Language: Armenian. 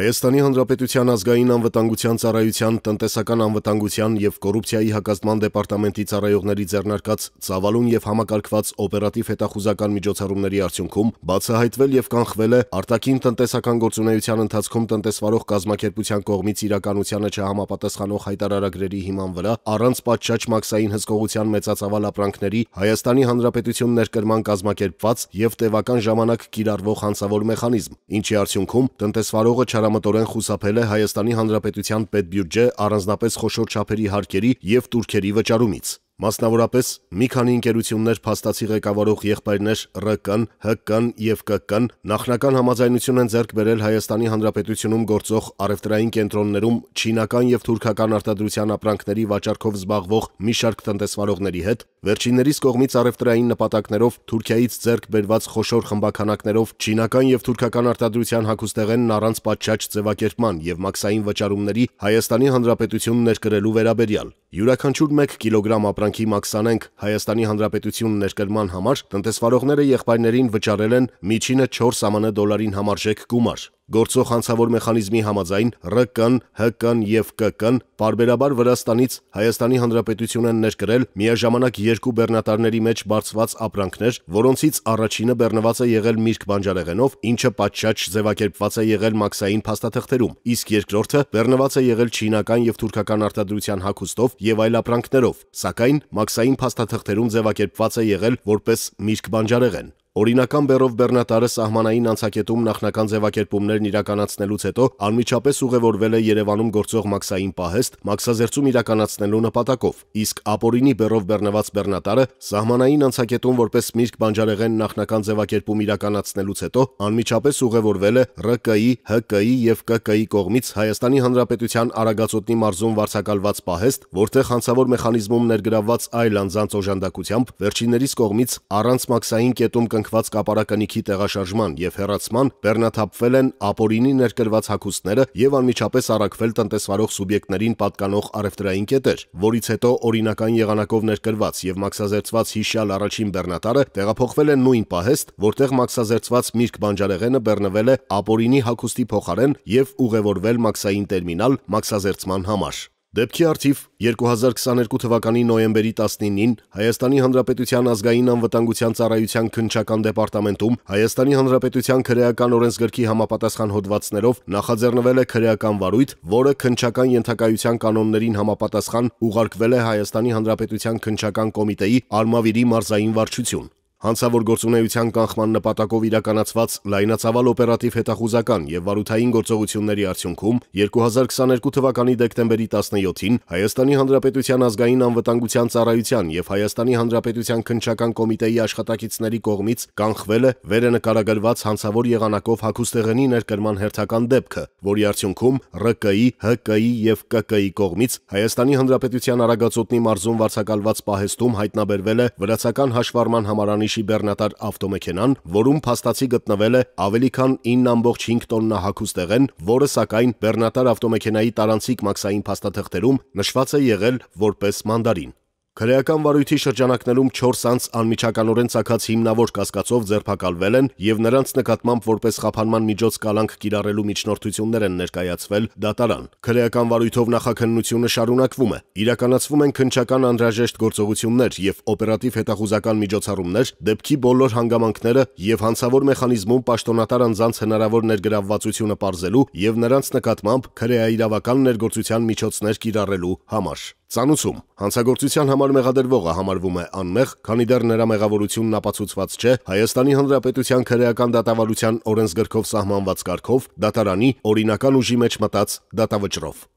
Հայաստանի Հանրապետության ազգային անվտանգության ծառայության տնտեսական անվտանգության եւ կոռուպցիայի հակազդման դեպարտամենտի ծառայողների ձեռնարկած ցավալուն եւ համակարգված օպերատիվ հետախուզական միջոցառումների արդյունքում բացահայտվել եւ կանխվել է արտաքին տնտեսական գործունեության ընթացքում տնտեսվարող կազմակերպության կողմից իրականությանը չհամապատասխանող հայտարարագրերի հիման վրա առանց պատշաճ մաքսային հսկողության մեծածավալ ապրանքների Հայաստանի Հանրապետություն ներկրման կազմակերպված եւ տևական ժամանակ կիրառվող հանցավոր մեխանիզմ, ինչի արդյունքում տնտեսվարողը չար հարկամտորեն խուսափել է Հայաստանի Հանրապետության պետբյուջե առանձնապես խոշոր չափերի հարկերի եւ տուրքերի վճարումից։ Մասնավորապես, մի քանի ընկերություններ փաստացի ղեկավարող եղբայրներ ՌԿ-ն, ՀԿ-ն եւ ԿԿ-ն նախնական համաձայնություն են ձեռք բերել Հայաստանի Հանրապետությունում գործող առևտրային կենտրոններում չինական եւ թուրքական արտադրության ապրանքների վաճառքով զբաղվող մի շարք տնտեսվարողների հետ, Վերջիններիս կողմից առևտրային նպատակներով Թուրքիայից ձեռք բերված խոշոր խմբականակներով չինական եւ թուրքական արտադրության հակոստեղենն առանց պատշաճ ձևակերպման եւ մաքսային վճարումների Հայաստանի Հանրապետություն ներկրելու վերաբերյալ։ Յուրաքանչյուր 1 կիլոգրամ ապրանքի մաքսանենք Հայաստանի Հանրապետություն ներկրման համար տնտեսվարողները եղբայրներին վճարել են միջինը 4 ԱՄՆ դոլարին համարժեք գումար։ Գործող հանցավոր մեխանիզմի համաձայն ՌԿ-ն, ՀԿ-ն եւ ԿԿ-ն պարբերաբար Վրաստանից Հայաստանի Հանրապետություն են ներկրել միաժամանակ երկու բեռնատարների մեջ բարձված ապրանքներ, որոնցից առաջինը բեռնված է եղել միրգ բանջարեղենով, ինչը պատշաճ ձևակերպված է եղել մաքսային փաստաթղթերում, իսկ երկրորդը բեռնված է եղել չինական եւ թուրքական արտադրության հագուստով եւ այլ ապրանքներով, սակայն մաքսային փաստաթղթերում ձևակերպված է եղել որպես միրգ բանջարեղեն։ Օրինական բեռով Բեռնատարը սահմանային անցակետում նախնական ձևակերպումներն իրականացնելուց հետո անմիջապես ուղևորվել է Երևանում գործող մաքսային պահեստ մաքսազերծում իրականացնելու նպատակով, իսկ ապօրինի բեռով բեռնված Բեռնատարը սահմանային անցակետում որպես միրգ բանջարեղեն նախնական ձևակերպում իրականացնելուց հետո անմիջապես ուղևորվել է ՌԿ-ի, ՀԿ-ի եւ ԿԿ-ի կողմից Հայաստանի Հանրապետության Արագածոտնի մարզում վարձակալված պահեստ, որտեղ հանցավոր մեխանիզմում ներգրավված այլ անձանց օժանդակությամբ վերջիններից կողմից առանց մաքսային կետում կնքված կապարակնիքի տեղաշարժման եւ հերացման բեռնաթափվել են ապօրինի ներկրված հագուստները եւ անմիջապես առաքվել տնտեսվարող սուբյեկտներին պատկանող առևտրային կետեր, որից հետո օրինական եղանակով ներկրված եւ մաքսազերծված հիշյալ առաջին բեռնատարը տեղափոխվել է նույն պահեստ, որտեղ մաքսազերծված միրգ բանջարեղենը բեռնվել է ապօրինի հագուստի փոխարեն եւ ուղևորվել մաքսային տերմինալ մաքսազերծման համար։ Դեպքի արդիվ 2022 թվականի նոյեմբերի 19-ին Հայաստանի Հանրապետության ազգային անվտանգության ծառայության քնչական դեպարտամենտում Հայաստանի Հանրապետության քրեական օրենսգրքի համապատասխան հոդվածներով նախաձեռնվել է քրեական վարույթ, որը քնչական ենթակայության կանոններին համապատասխան ուղարկվել է Հայաստանի Հանրապետության քնչական կոմիտեի Արմավիրի մարզային վարչություն։ Հանցավոր գործունեության կանխման նպատակով իրականացված լայնածավալ օպերատիվ հետախուզական եւ վարութային գործողությունների արդյունքում 2022 թվականի դեկտեմբերի 17-ին Հայաստանի Հանրապետության ազգային անվտանգության ծառայության եւ Հայաստանի Հանրապետության քննչական կոմիտեի աշխատակիցների կողմից կանխվել է վերնկարագրված հանցավոր եղանակով հակոստեղենի ներկրման հերթական դեպքը, որի արդյունքում ՌԿ-ի, ՀԿ-ի եւ ԿԿ-ի կողմից Հայաստանի Հանրապետության Արագածոտնի մարզում վարձակալված պահեստում հայտնաբերվել է վրացական հաշվառման համարանի Շիրակի բեռնատար ավտոմեքենան, որում փաստացի գտնվել է ավելի քան 9.5 տոննա հագուստեղեն, որը սակայն բեռնատար ավտոմեքենայի տարանցիկ մաքսային փաստաթղթերում նշված է եղել որպես մանդարին։ Քրեական վարույթի շրջանակներում 4 անց անմիջականորեն ցակած հիմնավոր կասկածով ձերբակալվել են եւ նրանց նկատմամբ որպես խափանման միջոց կալանք կիրառելու միջնորդություններ են ներկայացվել դատարան։ Քրեական վարույթով նախաքննությունը շարունակվում է։ Իրականացվում են քնչական անհրաժեշտ գործողություններ եւ օպերատիվ հետախուզական միջոցառումներ դեպքի բոլոր հանգամանքները եւ հանցավոր մեխանիզմում պաշտոնատար անձանց հնարավոր ներգրավվածությունը ողջունելու եւ նրանց նկատմամբ քրեա իրավական ներգործության միջոցներ կիրառելու համար։ Ծանուցում. հանցագործության համար մեղադրվողը համարվում է անմեղ, քանի դեռ նրա մեղավորությունն ապացուցված չէ Հայաստանի Հանրապետության քրեական դատավարության օրենսգրքով սահմանված կարգով դատարանի օրինական ուժի մեջ մտած դատավճռով։